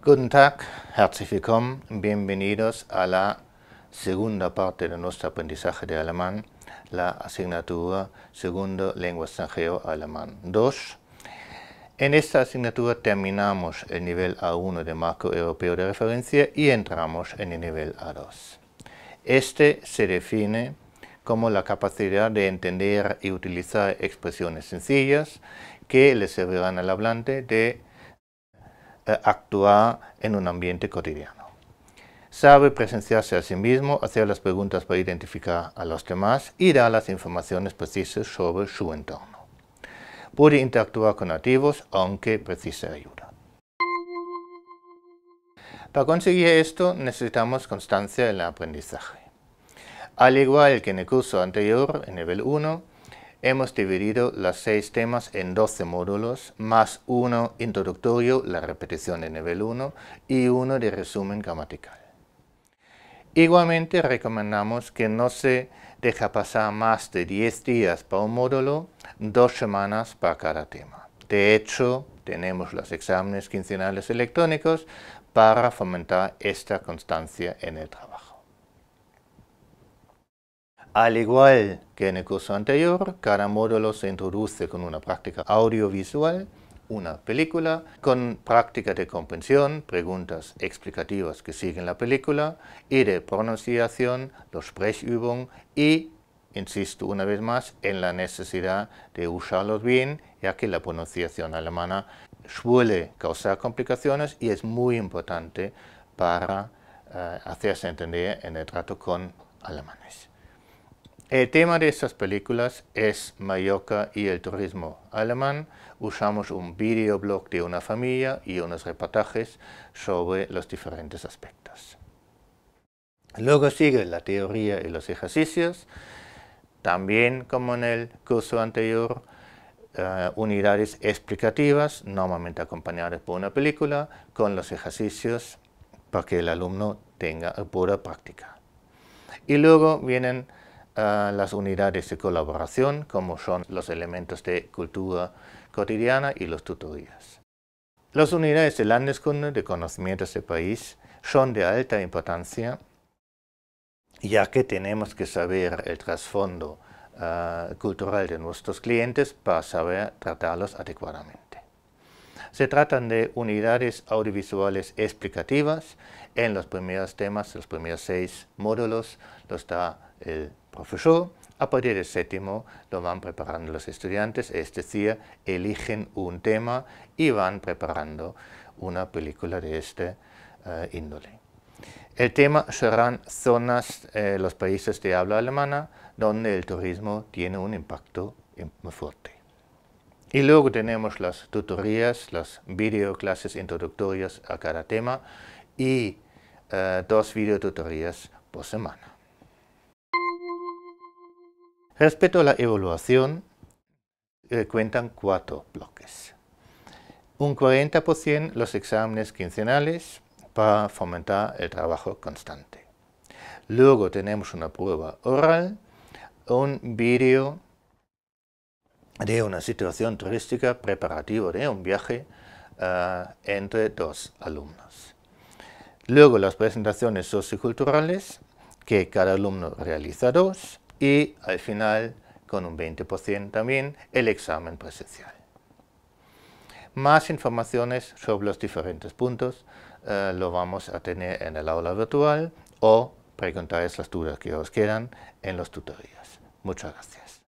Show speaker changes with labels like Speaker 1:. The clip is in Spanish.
Speaker 1: Guten Tag, herzlich willkommen, bienvenidos a la segunda parte de nuestro aprendizaje de alemán, la asignatura Segundo Lengua Extranjero Alemán 2. En esta asignatura terminamos el nivel A1 de marco europeo de referencia y entramos en el nivel A2. Este se define como la capacidad de entender y utilizar expresiones sencillas que le servirán al hablante de eh, actuar en un ambiente cotidiano. Sabe presenciarse a sí mismo, hacer las preguntas para identificar a los demás y dar las informaciones precisas sobre su entorno. Puede interactuar con nativos aunque precise ayuda. Para conseguir esto necesitamos constancia en el aprendizaje. Al igual que en el curso anterior, en nivel 1, Hemos dividido los seis temas en 12 módulos, más uno introductorio, la repetición de nivel 1, y uno de resumen gramatical. Igualmente recomendamos que no se deje pasar más de 10 días para un módulo, dos semanas para cada tema. De hecho, tenemos los exámenes quincenales electrónicos para fomentar esta constancia en el trabajo. Al igual que en el curso anterior, cada módulo se introduce con una práctica audiovisual, una película, con práctica de comprensión, preguntas explicativas que siguen la película, y de pronunciación, los Sprechübungen y, insisto una vez más, en la necesidad de usarlos bien, ya que la pronunciación alemana suele causar complicaciones y es muy importante para eh, hacerse entender en el trato con alemanes. El tema de estas películas es Mallorca y el turismo alemán. Usamos un videoblog de una familia y unos reportajes sobre los diferentes aspectos. Luego sigue la teoría y los ejercicios. También, como en el curso anterior, eh, unidades explicativas, normalmente acompañadas por una película, con los ejercicios para que el alumno tenga pura práctica. Y luego vienen las unidades de colaboración, como son los elementos de cultura cotidiana y los tutorías. Las unidades de Landeskunde de conocimientos de país son de alta importancia, ya que tenemos que saber el trasfondo ah, cultural de nuestros clientes para saber tratarlos adecuadamente. Se tratan de unidades audiovisuales explicativas en los primeros temas, los primeros seis módulos, los da el profesor, a partir del séptimo lo van preparando los estudiantes, es decir, eligen un tema y van preparando una película de este eh, índole. El tema serán zonas, eh, los países de habla alemana, donde el turismo tiene un impacto muy fuerte. Y luego tenemos las tutorías, las videoclases introductorias a cada tema y eh, dos videotutorías por semana. Respecto a la evaluación, eh, cuentan cuatro bloques. Un 40% los exámenes quincenales para fomentar el trabajo constante. Luego tenemos una prueba oral, un vídeo de una situación turística preparativo de un viaje eh, entre dos alumnos. Luego las presentaciones socioculturales, que cada alumno realiza dos, y al final, con un 20% también, el examen presencial. Más informaciones sobre los diferentes puntos eh, lo vamos a tener en el aula virtual o preguntáis las dudas que os quedan en los tutorías. Muchas gracias.